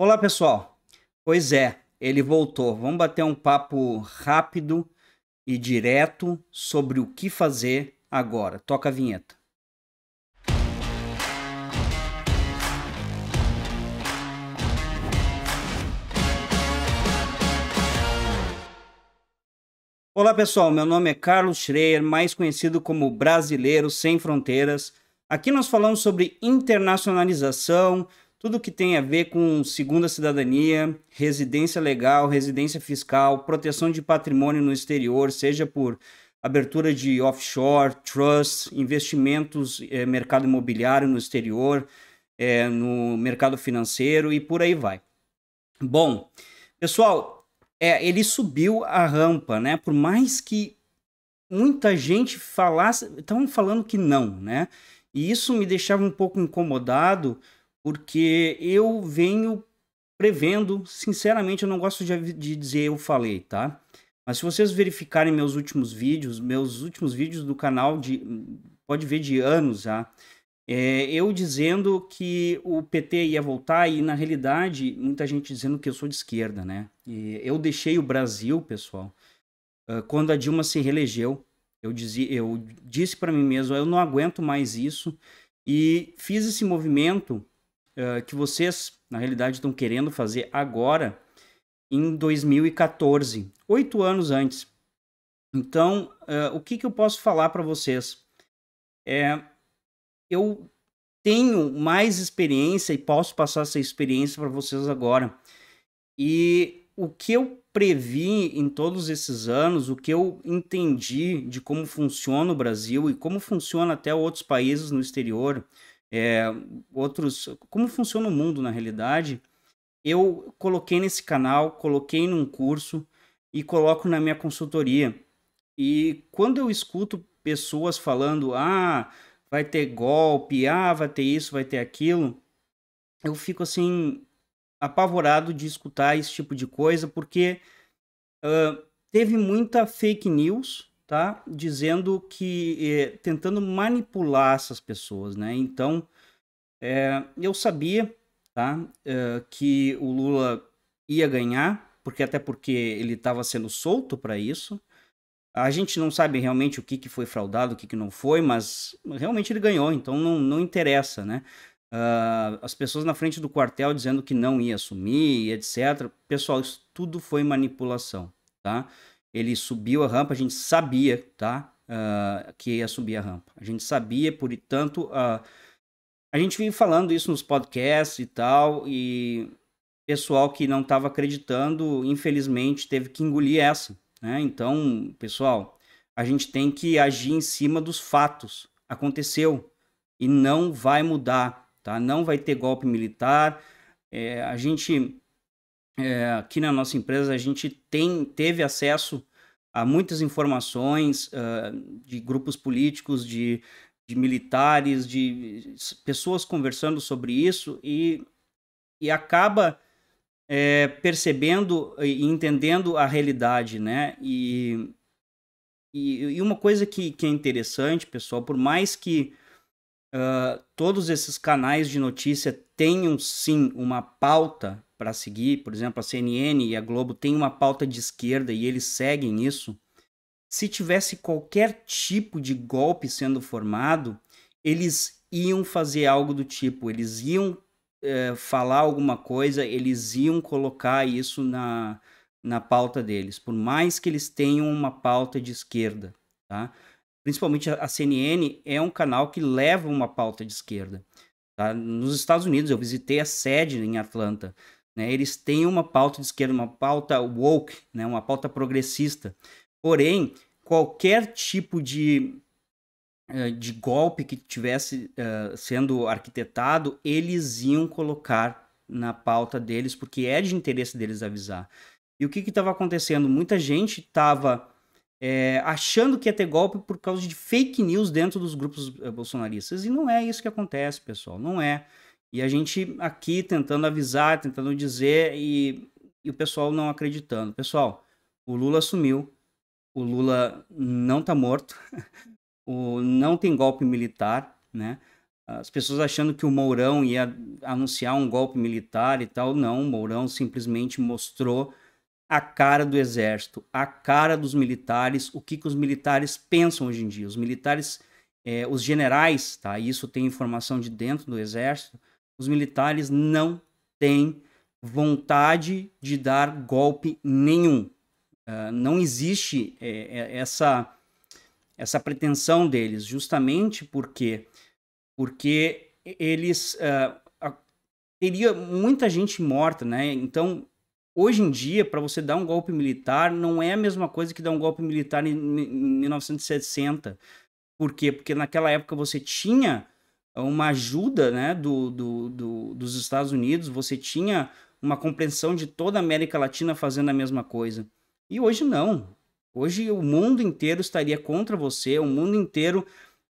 Olá, pessoal. Pois é, ele voltou. Vamos bater um papo rápido e direto sobre o que fazer agora. Toca a vinheta. Olá pessoal, meu nome é Carlos Schreier, mais conhecido como Brasileiro Sem Fronteiras. Aqui nós falamos sobre internacionalização, tudo que tem a ver com segunda cidadania, residência legal, residência fiscal, proteção de patrimônio no exterior, seja por abertura de offshore, trust, investimentos, eh, mercado imobiliário no exterior, eh, no mercado financeiro e por aí vai. Bom, pessoal, é, ele subiu a rampa, né? Por mais que muita gente falasse, estavam falando que não, né? E isso me deixava um pouco incomodado, porque eu venho prevendo, sinceramente, eu não gosto de, de dizer eu falei, tá? Mas se vocês verificarem meus últimos vídeos, meus últimos vídeos do canal de pode ver de anos já, é, eu dizendo que o PT ia voltar e na realidade muita gente dizendo que eu sou de esquerda, né? E eu deixei o Brasil, pessoal, quando a Dilma se reelegeu, eu dizia, eu disse para mim mesmo, eu não aguento mais isso e fiz esse movimento eh, que vocês, na realidade, estão querendo fazer agora, em 2014, oito anos antes. Então, uh, o que, que eu posso falar para vocês? É, eu tenho mais experiência e posso passar essa experiência para vocês agora. E o que eu previ em todos esses anos, o que eu entendi de como funciona o Brasil e como funciona até outros países no exterior, é, outros. Como funciona o mundo na realidade? Eu coloquei nesse canal, coloquei num curso e coloco na minha consultoria. E quando eu escuto pessoas falando, ah, vai ter golpe, ah, vai ter isso, vai ter aquilo, eu fico assim apavorado de escutar esse tipo de coisa, porque uh, teve muita fake news tá? Dizendo que é, tentando manipular essas pessoas, né? Então é, eu sabia, tá? É, que o Lula ia ganhar, porque até porque ele estava sendo solto para isso. A gente não sabe realmente o que, que foi fraudado, o que, que não foi, mas realmente ele ganhou, então não, não interessa, né? Uh, as pessoas na frente do quartel dizendo que não ia assumir, etc. Pessoal, isso tudo foi manipulação, tá? Ele subiu a rampa, a gente sabia, tá? Uh, que ia subir a rampa. A gente sabia, por tanto, uh, a gente vinha falando isso nos podcasts e tal, e pessoal que não estava acreditando, infelizmente, teve que engolir essa. Né? Então, pessoal, a gente tem que agir em cima dos fatos. Aconteceu e não vai mudar, tá? Não vai ter golpe militar. É, a gente é, aqui na nossa empresa a gente tem, teve acesso a muitas informações uh, de grupos políticos, de, de militares, de pessoas conversando sobre isso e, e acaba é, percebendo e entendendo a realidade, né? E, e, e uma coisa que, que é interessante, pessoal, por mais que uh, todos esses canais de notícia tenham sim uma pauta para seguir, por exemplo, a CNN e a Globo têm uma pauta de esquerda e eles seguem isso. Se tivesse qualquer tipo de golpe sendo formado, eles iam fazer algo do tipo, eles iam é, falar alguma coisa, eles iam colocar isso na, na pauta deles, por mais que eles tenham uma pauta de esquerda, tá? principalmente a CNN, é um canal que leva uma pauta de esquerda. Tá? Nos Estados Unidos, eu visitei a sede em Atlanta. Né? Eles têm uma pauta de esquerda, uma pauta woke, né? uma pauta progressista. Porém, qualquer tipo de, eh, de golpe que tivesse uh, sendo arquitetado, eles iam colocar na pauta deles, porque é de interesse deles avisar. E o que estava acontecendo? Muita gente estava é, achando que ia ter golpe por causa de fake news dentro dos grupos eh, bolsonaristas. E não é isso que acontece, pessoal, não é. E a gente aqui tentando avisar, tentando dizer e, e o pessoal não acreditando. Pessoal, o Lula sumiu, o Lula não tá morto, o, não tem golpe militar, né? As pessoas achando que o Mourão ia anunciar um golpe militar e tal, não, o Mourão simplesmente mostrou a cara do exército, a cara dos militares, o que, que os militares pensam hoje em dia. Os militares, é, os generais, tá? Isso tem informação de dentro do exército. Os militares não têm vontade de dar golpe nenhum. Uh, não existe é, é, essa essa pretensão deles, justamente porque porque eles uh, teria muita gente morta, né? Então Hoje em dia, para você dar um golpe militar, não é a mesma coisa que dar um golpe militar em, em 1960. Por quê? Porque naquela época você tinha uma ajuda né, do, do, do, dos Estados Unidos, você tinha uma compreensão de toda a América Latina fazendo a mesma coisa. E hoje não. Hoje o mundo inteiro estaria contra você, o mundo inteiro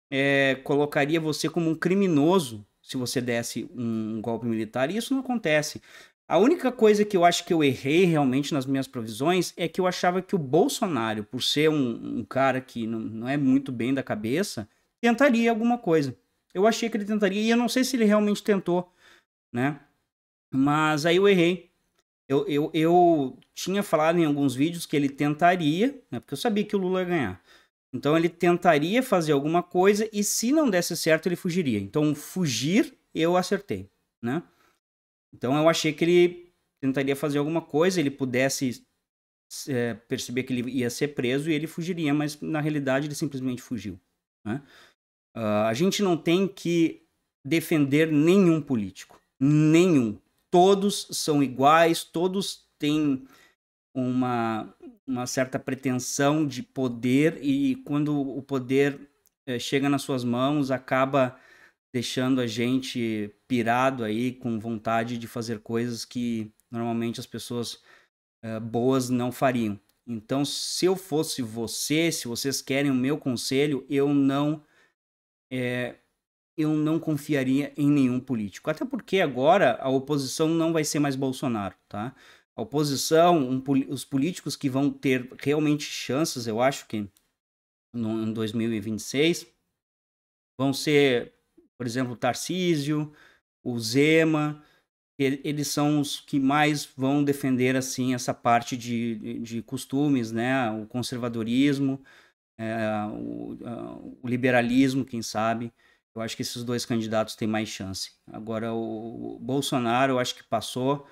é, colocaria você como um criminoso se você desse um golpe militar, e isso não acontece. A única coisa que eu acho que eu errei realmente nas minhas provisões é que eu achava que o Bolsonaro, por ser um, um cara que não, não é muito bem da cabeça, tentaria alguma coisa. Eu achei que ele tentaria e eu não sei se ele realmente tentou, né? Mas aí eu errei. Eu, eu, eu tinha falado em alguns vídeos que ele tentaria, né? Porque eu sabia que o Lula ia ganhar. Então ele tentaria fazer alguma coisa e se não desse certo ele fugiria. Então fugir eu acertei, né? Então eu achei que ele tentaria fazer alguma coisa, ele pudesse é, perceber que ele ia ser preso e ele fugiria, mas na realidade ele simplesmente fugiu. Né? Uh, a gente não tem que defender nenhum político, nenhum. Todos são iguais, todos têm uma, uma certa pretensão de poder e quando o poder é, chega nas suas mãos acaba deixando a gente pirado aí com vontade de fazer coisas que normalmente as pessoas uh, boas não fariam. Então, se eu fosse você, se vocês querem o meu conselho, eu não é, eu não confiaria em nenhum político. Até porque agora a oposição não vai ser mais Bolsonaro, tá? A oposição, um, os políticos que vão ter realmente chances, eu acho que no, em 2026 vão ser por exemplo, o Tarcísio, o Zema, eles são os que mais vão defender assim essa parte de, de costumes, né? O conservadorismo, é, o, o, liberalismo, quem sabe. Eu acho que esses dois candidatos têm mais chance. Agora, o, Bolsonaro, eu acho que passou.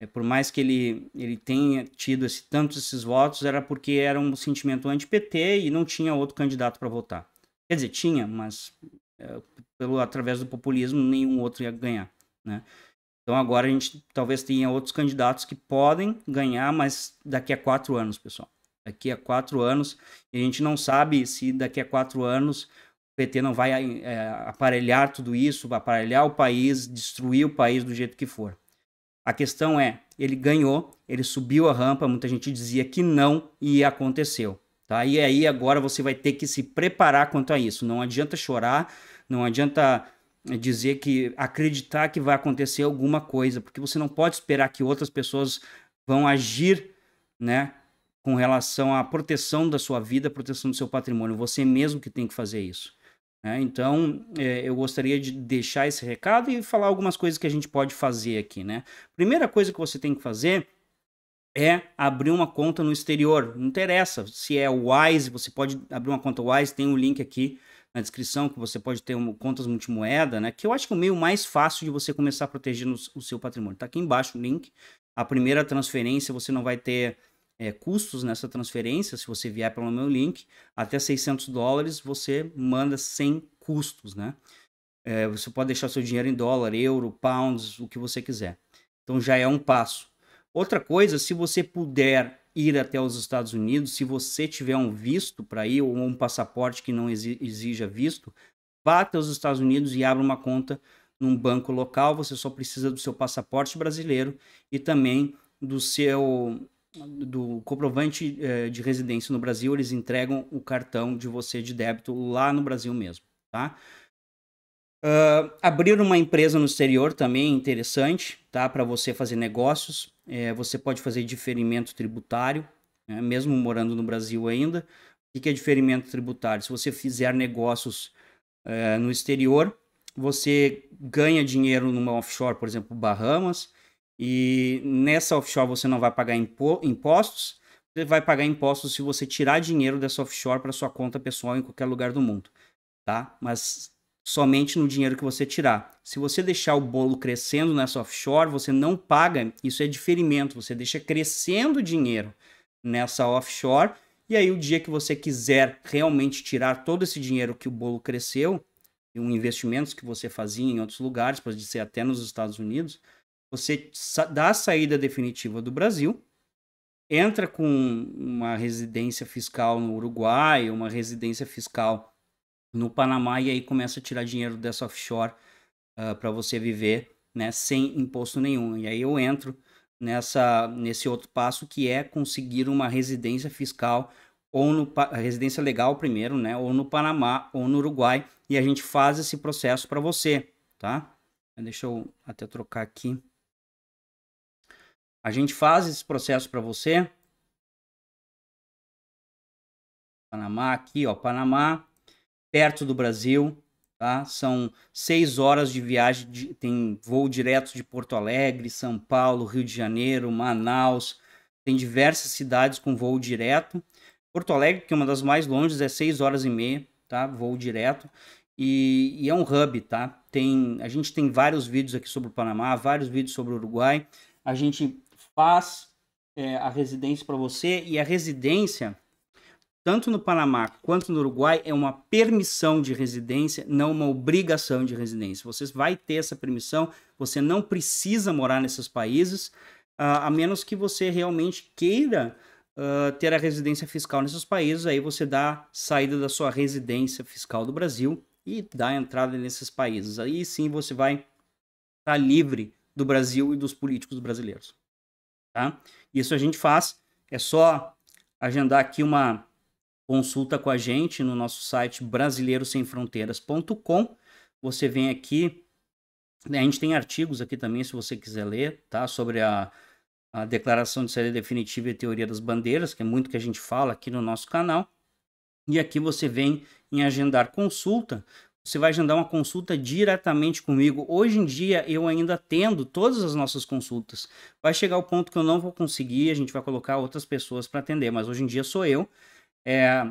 É, por mais que ele, ele tenha tido esse, tantos esses votos, era porque era um sentimento anti-PT e não tinha outro candidato para votar. Quer dizer, tinha, mas eh, pelo através do populismo nenhum outro ia ganhar, né? Então agora a gente talvez tenha outros candidatos que podem ganhar, mas daqui a quatro anos, pessoal. Daqui a quatro anos a gente não sabe se daqui a quatro anos o PT não vai é, aparelhar tudo isso, vai aparelhar o país, destruir o país do jeito que for. A questão é, ele ganhou, ele subiu a rampa, muita gente dizia que não e aconteceu. Tá? E aí agora você vai ter que se preparar quanto a isso. Não adianta chorar, não adianta dizer que acreditar que vai acontecer alguma coisa, porque você não pode esperar que outras pessoas vão agir, né, com relação à proteção da sua vida, proteção do seu patrimônio. Você mesmo que tem que fazer isso. Né? Então, é, eu gostaria de deixar esse recado e falar algumas coisas que a gente pode fazer aqui, né? Primeira coisa que você tem que fazer é abrir uma conta no exterior. Não interessa se é Wise, você pode abrir uma conta Wise, tem um link aqui na descrição que você pode ter um, contas multimoeda, né? Que eu acho que é o meio mais fácil de você começar a proteger o seu patrimônio. Tá aqui embaixo o link. A primeira transferência você não vai ter é, custos nessa transferência, se você vier pelo meu link, até 600 dólares você manda sem custos, né? É, você pode deixar seu dinheiro em dólar, euro, pounds, o que você quiser. Então já é um passo. Outra coisa, se você puder ir até os Estados Unidos, se você tiver um visto para ir ou um passaporte que não exija visto, vá até os Estados Unidos e abra uma conta num banco local. Você só precisa do seu passaporte brasileiro e também do seu do comprovante eh, de residência no Brasil. Eles entregam o cartão de você de débito lá no Brasil mesmo, tá? Uh, abrir uma empresa no exterior também é interessante, tá? Para você fazer negócios. É, você pode fazer diferimento tributário, né? mesmo morando no Brasil ainda. O que é diferimento tributário? Se você fizer negócios uh, no exterior, você ganha dinheiro numa offshore, por exemplo, Bahamas, e nessa offshore você não vai pagar impo impostos. Você vai pagar impostos se você tirar dinheiro dessa offshore para sua conta pessoal em qualquer lugar do mundo, tá? Mas somente no dinheiro que você tirar. Se você deixar o bolo crescendo nessa offshore, você não paga, isso é diferimento, você deixa crescendo dinheiro nessa offshore e aí o dia que você quiser realmente tirar todo esse dinheiro que o bolo cresceu, e um investimentos que você fazia em outros lugares, pode ser até nos Estados Unidos, você dá a saída definitiva do Brasil, entra com uma residência fiscal no Uruguai, uma residência fiscal no Panamá e aí começa a tirar dinheiro dessa offshore uh, ah, para você viver né, sem imposto nenhum. E aí eu entro nessa nesse outro passo que é conseguir uma residência fiscal ou no residência legal primeiro, né, ou no Panamá ou no Uruguai e a gente faz esse processo para você, tá? Deixa eu até trocar aqui. A gente faz esse processo para você. Panamá aqui, ó, Panamá, perto do Brasil, tá? São seis horas de viagem, de, tem voo direto de Porto Alegre, São Paulo, Rio de Janeiro, Manaus, tem diversas cidades com voo direto. Porto Alegre, que é uma das mais longes, é seis horas e meia, tá? Voo direto. E, e, é um hub, tá? Tem, a gente tem vários vídeos aqui sobre o Panamá, vários vídeos sobre o Uruguai. A gente faz é, a residência para você e a residência tanto no Panamá quanto no Uruguai, é uma permissão de residência, não uma obrigação de residência. Você vai ter essa permissão, você não precisa morar nesses países, ah, a menos que você realmente queira ah, ter a residência fiscal nesses países, aí você dá saída da sua residência fiscal do Brasil e dá entrada nesses países. Aí sim você vai estar tá livre do Brasil e dos políticos brasileiros. Tá? Isso a gente faz, é só agendar aqui uma consulta com a gente no nosso site brasileirosemfronteiras.com. Você vem aqui, né, a gente tem artigos aqui também, se você quiser ler, tá? Sobre a, a declaração de saída definitiva e teoria das bandeiras, que é muito que a gente fala aqui no nosso canal. E aqui você vem em agendar consulta. Você vai agendar uma consulta diretamente comigo. Hoje em dia eu ainda atendo todas as nossas consultas. Vai chegar o ponto que eu não vou conseguir, a gente vai colocar outras pessoas para atender, mas hoje em dia sou eu. É,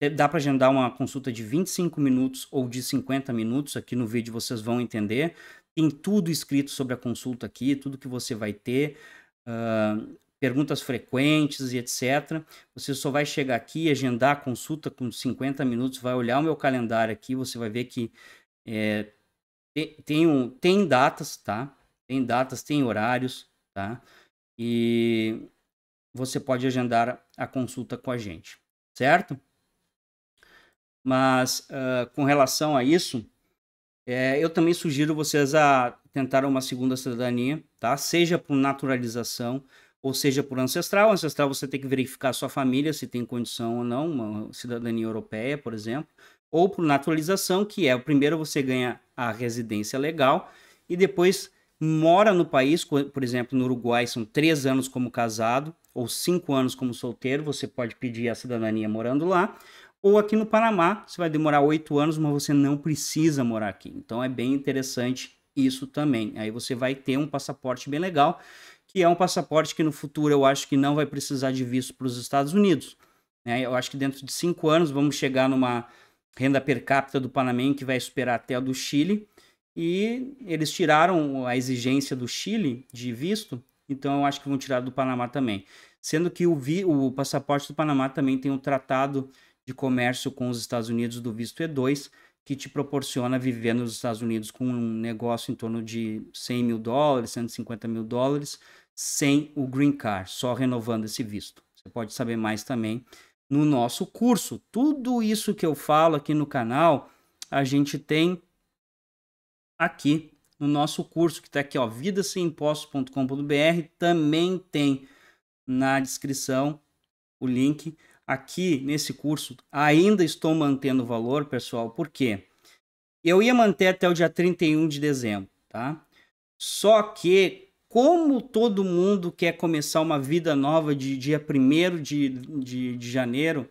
é, dá para agendar uma consulta de 25 minutos ou de 50 minutos. Aqui no vídeo vocês vão entender. Tem tudo escrito sobre a consulta aqui, tudo que você vai ter, uh, perguntas frequentes e etc. Você só vai chegar aqui, agendar a consulta com 50 minutos, vai olhar o meu calendário aqui, você vai ver que é, tem, tem, um, tem datas, tá? Tem datas, tem horários, tá? E você pode agendar a consulta com a gente certo? Mas uh, com relação a isso, é, eu também sugiro vocês a tentar uma segunda cidadania, tá? Seja por naturalização ou seja por ancestral. Ancestral você tem que verificar sua família se tem condição ou não, uma cidadania europeia, por exemplo, ou por naturalização, que é o primeiro você ganha a residência legal e depois mora no país, por exemplo, no Uruguai são três anos como casado, ou cinco anos como solteiro, você pode pedir a cidadania morando lá. Ou aqui no Panamá, você vai demorar oito anos, mas você não precisa morar aqui. Então é bem interessante isso também. Aí você vai ter um passaporte bem legal, que é um passaporte que no futuro eu acho que não vai precisar de visto para os Estados Unidos. Né? Eu acho que dentro de cinco anos vamos chegar numa renda per capita do Panamá que vai superar até a do Chile. E eles tiraram a exigência do Chile de visto, então eu acho que vão tirar do Panamá também sendo que o, vi, o passaporte do Panamá também tem um tratado de comércio com os Estados Unidos do visto E2, que te proporciona viver nos Estados Unidos com um negócio em torno de 100 mil dólares, 150 mil dólares, sem o green card, só renovando esse visto. Você pode saber mais também no nosso curso. Tudo isso que eu falo aqui no canal, a gente tem aqui no nosso curso, que está aqui, ó, vidassemimpostos.com.br, também tem na descrição o link. Aqui nesse curso ainda estou mantendo o valor, pessoal, porque eu ia manter até o dia 31 de dezembro, tá? Só que como todo mundo quer começar uma vida nova de dia 1 de, de, de janeiro,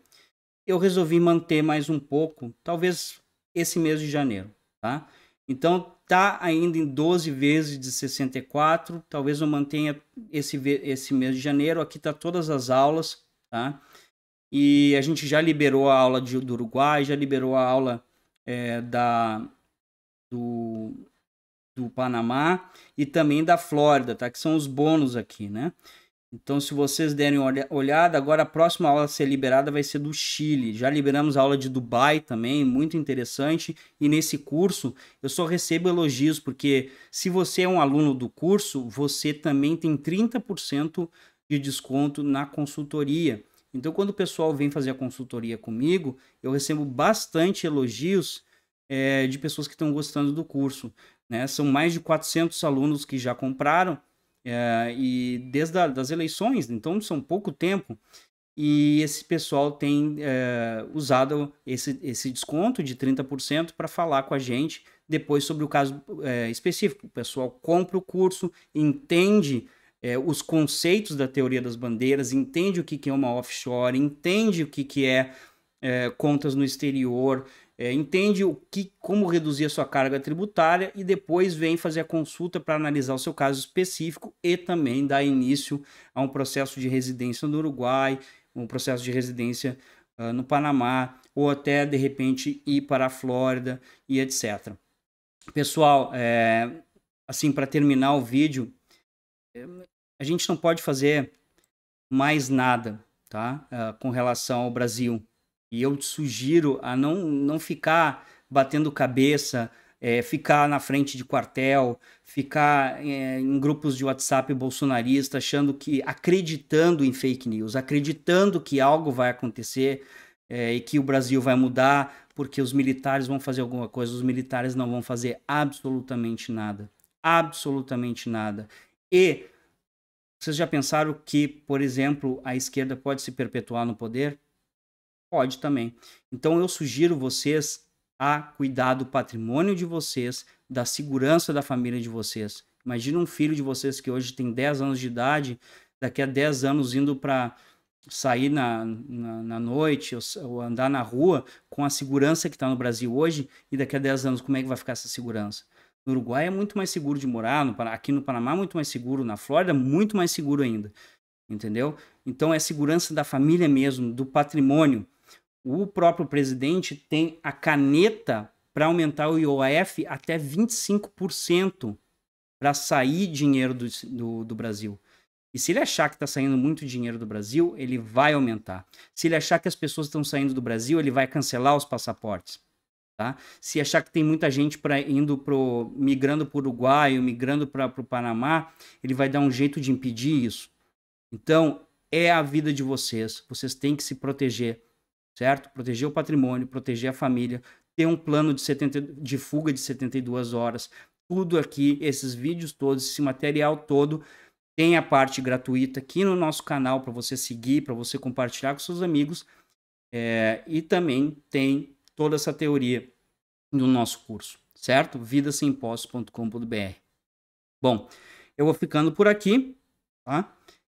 eu resolvi manter mais um pouco, talvez esse mês de janeiro, tá? Então, está ainda em 12 vezes de 64, talvez eu mantenha esse, esse mês de janeiro. Aqui está todas as aulas, tá? E a gente já liberou a aula de, do Uruguai, já liberou a aula é, da, do, do Panamá e também da Flórida, tá? Que são os bônus aqui, né? Então, se vocês derem uma olhada, agora a próxima aula a ser liberada vai ser do Chile. Já liberamos a aula de Dubai também, muito interessante. E nesse curso eu só recebo elogios, porque se você é um aluno do curso, você também tem 30% de desconto na consultoria. Então, quando o pessoal vem fazer a consultoria comigo, eu recebo bastante elogios é, de pessoas que estão gostando do curso. Né? São mais de 400 alunos que já compraram é, e desde a, das eleições, então são pouco tempo, e esse pessoal tem é, usado esse, esse desconto de 30% para falar com a gente depois sobre o caso é, específico. O pessoal compra o curso, entende é, os conceitos da teoria das bandeiras, entende o que, que é uma offshore, entende o que, que é, é contas no exterior, é, entende o que, como reduzir a sua carga tributária e depois vem fazer a consulta para analisar o seu caso específico e também dar início a um processo de residência no Uruguai, um processo de residência uh, no Panamá ou até de repente ir para a Flórida e etc. Pessoal, é, assim para terminar o vídeo, a gente não pode fazer mais nada, tá, uh, com relação ao Brasil e eu te sugiro a não, não ficar batendo cabeça, é, ficar na frente de quartel, ficar é, em grupos de WhatsApp bolsonarista, achando que, acreditando em fake news, acreditando que algo vai acontecer é, e que o Brasil vai mudar porque os militares vão fazer alguma coisa, os militares não vão fazer absolutamente nada. Absolutamente nada. E vocês já pensaram que, por exemplo, a esquerda pode se perpetuar no poder? Pode também. Então eu sugiro vocês a cuidar do patrimônio de vocês, da segurança da família de vocês. Imagina um filho de vocês que hoje tem 10 anos de idade, daqui a 10 anos indo para sair na, na, na noite ou, ou, andar na rua com a segurança que está no Brasil hoje e daqui a 10 anos como é que vai ficar essa segurança? No Uruguai é muito mais seguro de morar, no, aqui no Panamá é muito mais seguro, na Flórida é muito mais seguro ainda, entendeu? Então é segurança da família mesmo, do patrimônio, o próprio presidente tem a caneta para aumentar o IOF até 25% para sair dinheiro do, do, do, Brasil. E se ele achar que está saindo muito dinheiro do Brasil, ele vai aumentar. Se ele achar que as pessoas estão saindo do Brasil, ele vai cancelar os passaportes. Tá? Se achar que tem muita gente para indo pro, migrando para o Uruguai, migrando para o Panamá, ele vai dar um jeito de impedir isso. Então, é a vida de vocês. Vocês têm que se proteger certo? Proteger o patrimônio, proteger a família, ter um plano de, 70, de fuga de 72 horas. Tudo aqui, esses vídeos todos, esse material todo, tem a parte gratuita aqui no nosso canal para você seguir, para você compartilhar com seus amigos. É, e também tem toda essa teoria no nosso curso, certo? vidasempostos.com.br. Bom, eu vou ficando por aqui, tá?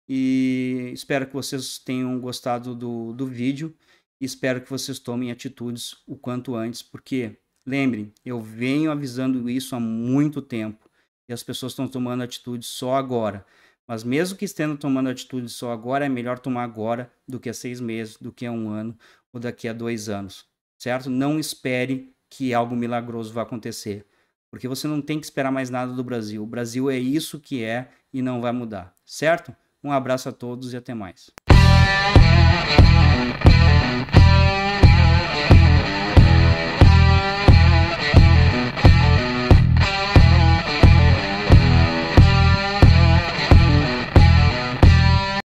E espero que vocês tenham gostado do, do vídeo espero que vocês tomem atitudes o quanto antes, porque lembrem, eu venho avisando isso há muito tempo e as pessoas estão tomando atitudes só agora. Mas mesmo que estejam tomando atitudes só agora, é melhor tomar agora do que a seis meses, do que a um ano ou daqui a dois anos, certo? Não espere que algo milagroso vá acontecer, porque você não tem que esperar mais nada do Brasil. O Brasil é isso que é e não vai mudar, certo? Um abraço a todos e até mais. Thank you.